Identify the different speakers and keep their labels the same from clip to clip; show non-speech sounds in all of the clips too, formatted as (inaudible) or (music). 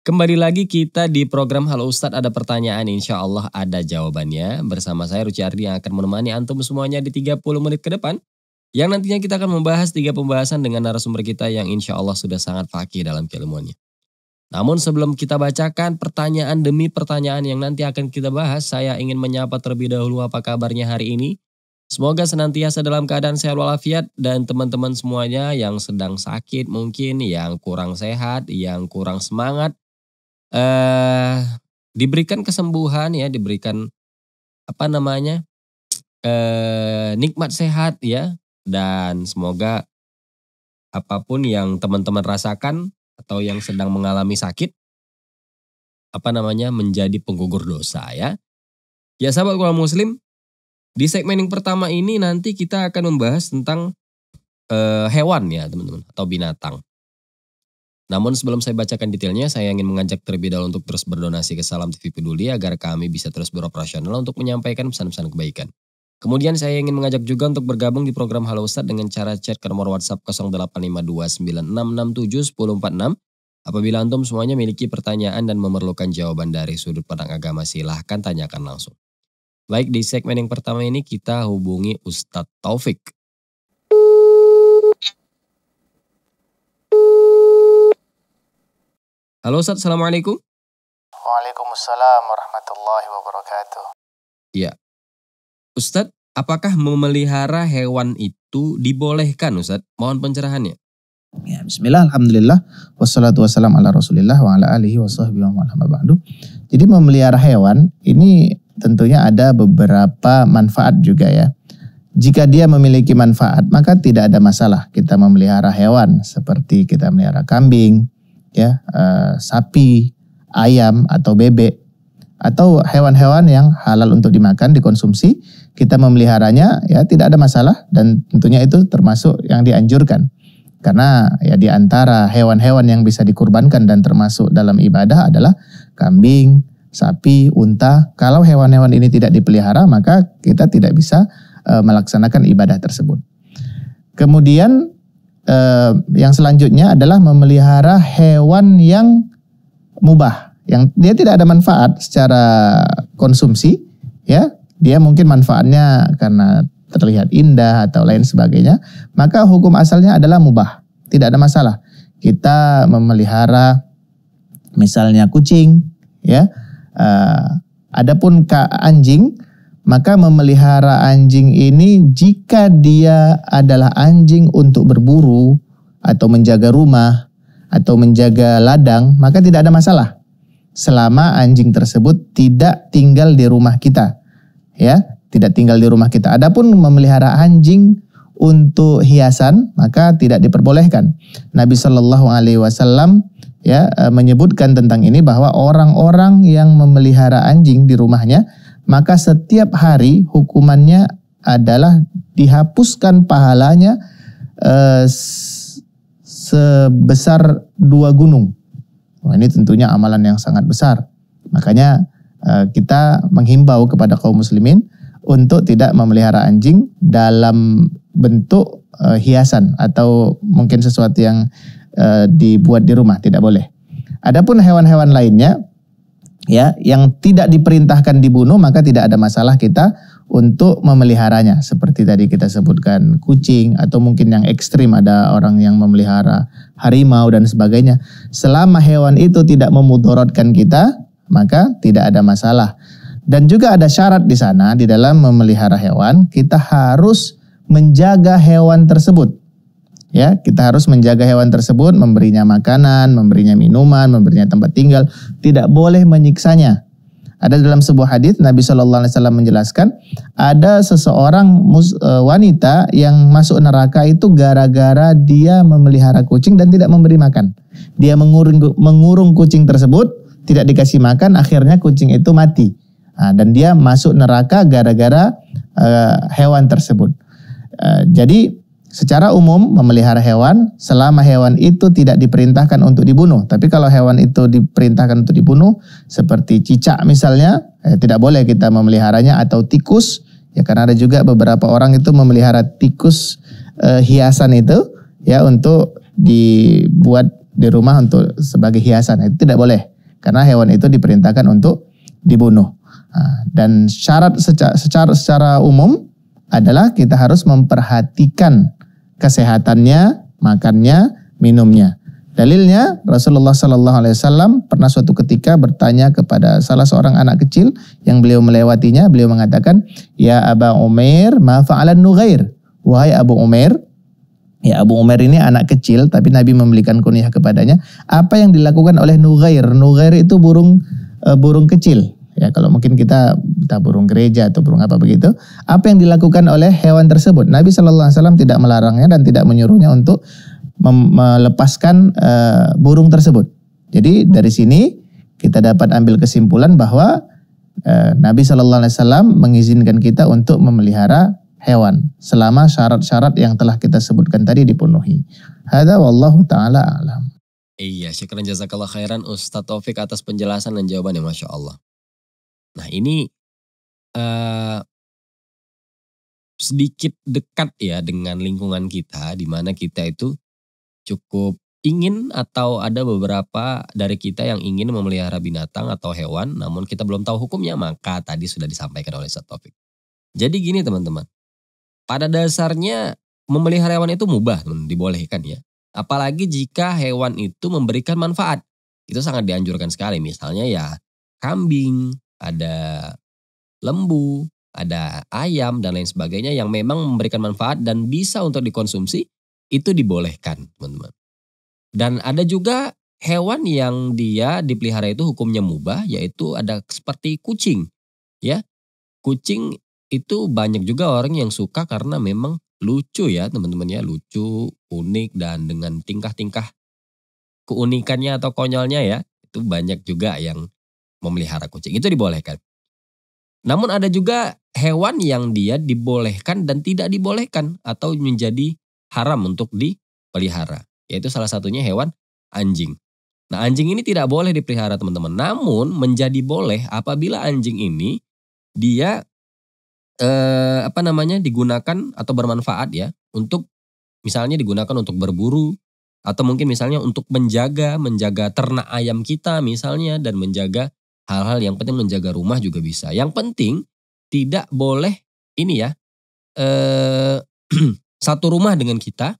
Speaker 1: Kembali lagi kita di program Halo Ustadz ada pertanyaan insya Allah ada jawabannya. Bersama saya Ruci Ardi yang akan menemani Antum semuanya di 30 menit ke depan. Yang nantinya kita akan membahas tiga pembahasan dengan narasumber kita yang insya Allah sudah sangat fakih dalam keilmuannya. Namun sebelum kita bacakan pertanyaan demi pertanyaan yang nanti akan kita bahas, saya ingin menyapa terlebih dahulu apa kabarnya hari ini. Semoga senantiasa dalam keadaan sehat walafiat dan teman-teman semuanya yang sedang sakit mungkin, yang kurang sehat, yang kurang semangat, eh diberikan kesembuhan ya, diberikan apa namanya? eh nikmat sehat ya dan semoga apapun yang teman-teman rasakan atau yang sedang mengalami sakit apa namanya menjadi penggugur dosa ya. Ya sahabat kaum Muslim, di segmen yang pertama ini nanti kita akan membahas tentang eh, hewan ya teman-teman atau binatang. Namun sebelum saya bacakan detailnya, saya ingin mengajak terlebih dahulu untuk terus berdonasi ke Salam TV Peduli agar kami bisa terus beroperasional untuk menyampaikan pesan-pesan kebaikan. Kemudian saya ingin mengajak juga untuk bergabung di program Halo Ustadz dengan cara chat ke nomor WhatsApp 085296671046. Apabila antum semuanya memiliki pertanyaan dan memerlukan jawaban dari sudut pandang agama, silahkan tanyakan langsung. Baik, di segmen yang pertama ini kita hubungi Ustadz Taufik. Halo Ustaz, Assalamualaikum.
Speaker 2: Waalaikumsalam warahmatullahi wabarakatuh.
Speaker 1: Ya. Ustaz, apakah memelihara hewan itu dibolehkan Ustaz? Mohon pencerahannya.
Speaker 2: Ya, bismillah, alhamdulillah, wassalatu wassalam ala rasulillah wa ala alihi wa sahbihi wa ba'du. Jadi memelihara hewan ini tentunya ada beberapa manfaat juga ya. Jika dia memiliki manfaat, maka tidak ada masalah kita memelihara hewan seperti kita melihara kambing, ya uh, sapi, ayam atau bebek atau hewan-hewan yang halal untuk dimakan dikonsumsi kita memeliharanya ya tidak ada masalah dan tentunya itu termasuk yang dianjurkan karena ya diantara hewan-hewan yang bisa dikurbankan dan termasuk dalam ibadah adalah kambing, sapi, unta. Kalau hewan-hewan ini tidak dipelihara maka kita tidak bisa uh, melaksanakan ibadah tersebut. Kemudian Eh, yang selanjutnya adalah memelihara hewan yang mubah, yang dia tidak ada manfaat secara konsumsi, ya. Dia mungkin manfaatnya karena terlihat indah atau lain sebagainya, maka hukum asalnya adalah mubah, tidak ada masalah. Kita memelihara misalnya kucing, ya. Uh, adapun anjing maka memelihara anjing ini jika dia adalah anjing untuk berburu atau menjaga rumah atau menjaga ladang, maka tidak ada masalah. Selama anjing tersebut tidak tinggal di rumah kita. Ya, tidak tinggal di rumah kita. Adapun memelihara anjing untuk hiasan maka tidak diperbolehkan. Nabi Shallallahu Alaihi Wasallam ya eh, menyebutkan tentang ini bahwa orang-orang yang memelihara anjing di rumahnya maka setiap hari hukumannya adalah dihapuskan pahalanya eh, sebesar dua gunung. Wah, ini tentunya amalan yang sangat besar. Makanya eh, kita menghimbau kepada kaum muslimin untuk tidak memelihara anjing dalam bentuk eh, hiasan atau mungkin sesuatu yang eh, dibuat di rumah tidak boleh. Adapun hewan-hewan lainnya ya yang tidak diperintahkan dibunuh maka tidak ada masalah kita untuk memeliharanya seperti tadi kita sebutkan kucing atau mungkin yang ekstrim ada orang yang memelihara harimau dan sebagainya selama hewan itu tidak memudorotkan kita maka tidak ada masalah dan juga ada syarat di sana di dalam memelihara hewan kita harus menjaga hewan tersebut ya kita harus menjaga hewan tersebut memberinya makanan memberinya minuman memberinya tempat tinggal tidak boleh menyiksanya ada dalam sebuah hadis Nabi Shallallahu Alaihi Wasallam menjelaskan ada seseorang e, wanita yang masuk neraka itu gara-gara dia memelihara kucing dan tidak memberi makan. Dia mengurung, mengurung kucing tersebut tidak dikasih makan, akhirnya kucing itu mati. Nah, dan dia masuk neraka gara-gara e, hewan tersebut. E, jadi Secara umum, memelihara hewan selama hewan itu tidak diperintahkan untuk dibunuh. Tapi kalau hewan itu diperintahkan untuk dibunuh, seperti cicak misalnya, eh, tidak boleh kita memeliharanya atau tikus. Ya karena ada juga beberapa orang itu memelihara tikus eh, hiasan itu ya untuk dibuat di rumah untuk sebagai hiasan. Itu tidak boleh karena hewan itu diperintahkan untuk dibunuh. Ah, dan syarat secara, secara secara umum adalah kita harus memperhatikan kesehatannya, makannya, minumnya. Dalilnya Rasulullah Shallallahu Alaihi Wasallam pernah suatu ketika bertanya kepada salah seorang anak kecil yang beliau melewatinya, beliau mengatakan, Ya Aba Umair, ma'fa'alan nugair. Wahai Abu Umair, Ya Abu Umair ini anak kecil, tapi Nabi memberikan kunyah kepadanya. Apa yang dilakukan oleh Nugair? Nugair itu burung eh, burung kecil. Ya kalau mungkin kita entah burung gereja atau burung apa begitu, apa yang dilakukan oleh hewan tersebut? Nabi saw tidak melarangnya dan tidak menyuruhnya untuk melepaskan uh, burung tersebut. Jadi dari sini kita dapat ambil kesimpulan bahwa uh, Nabi saw mengizinkan kita untuk memelihara hewan selama syarat-syarat yang telah kita sebutkan tadi dipenuhi. Hada wallahu taala alam.
Speaker 1: Iya, syukran jazakallah khairan Ustadz Taufik atas penjelasan dan jawabannya Masya Allah. Nah ini Eh, sedikit dekat ya dengan lingkungan kita di mana kita itu cukup ingin atau ada beberapa dari kita yang ingin memelihara binatang atau hewan namun kita belum tahu hukumnya maka tadi sudah disampaikan oleh Ustaz Taufik. Jadi gini teman-teman. Pada dasarnya memelihara hewan itu mubah, teman, dibolehkan ya. Apalagi jika hewan itu memberikan manfaat. Itu sangat dianjurkan sekali. Misalnya ya kambing, ada lembu, ada ayam dan lain sebagainya yang memang memberikan manfaat dan bisa untuk dikonsumsi itu dibolehkan, teman-teman. Dan ada juga hewan yang dia dipelihara itu hukumnya mubah yaitu ada seperti kucing. Ya. Kucing itu banyak juga orang yang suka karena memang lucu ya teman-teman ya, lucu, unik dan dengan tingkah-tingkah keunikannya atau konyolnya ya, itu banyak juga yang memelihara kucing. Itu dibolehkan. Namun ada juga hewan yang dia dibolehkan dan tidak dibolehkan atau menjadi haram untuk dipelihara. Yaitu salah satunya hewan anjing. Nah anjing ini tidak boleh dipelihara teman-teman. Namun menjadi boleh apabila anjing ini dia eh, apa namanya digunakan atau bermanfaat ya untuk misalnya digunakan untuk berburu atau mungkin misalnya untuk menjaga menjaga ternak ayam kita misalnya dan menjaga Hal-hal yang penting menjaga rumah juga bisa. Yang penting tidak boleh ini ya eh, (clears throat) satu rumah dengan kita,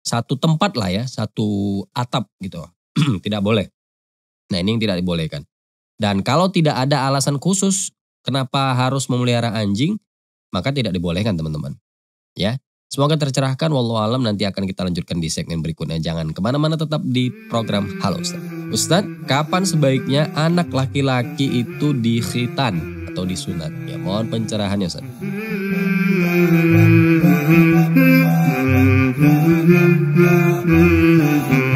Speaker 1: satu tempat lah ya, satu atap gitu. (clears throat) tidak boleh. Nah ini yang tidak dibolehkan. Dan kalau tidak ada alasan khusus kenapa harus memelihara anjing, maka tidak dibolehkan teman-teman. Ya, Semoga tercerahkan, walau alam nanti akan kita lanjutkan di segmen berikutnya. Jangan kemana-mana tetap di program Halo Ustaz. Ustadz, kapan sebaiknya anak laki-laki itu dikhitan atau disunat? Ya mohon pencerahannya Ustadz.
Speaker 2: mm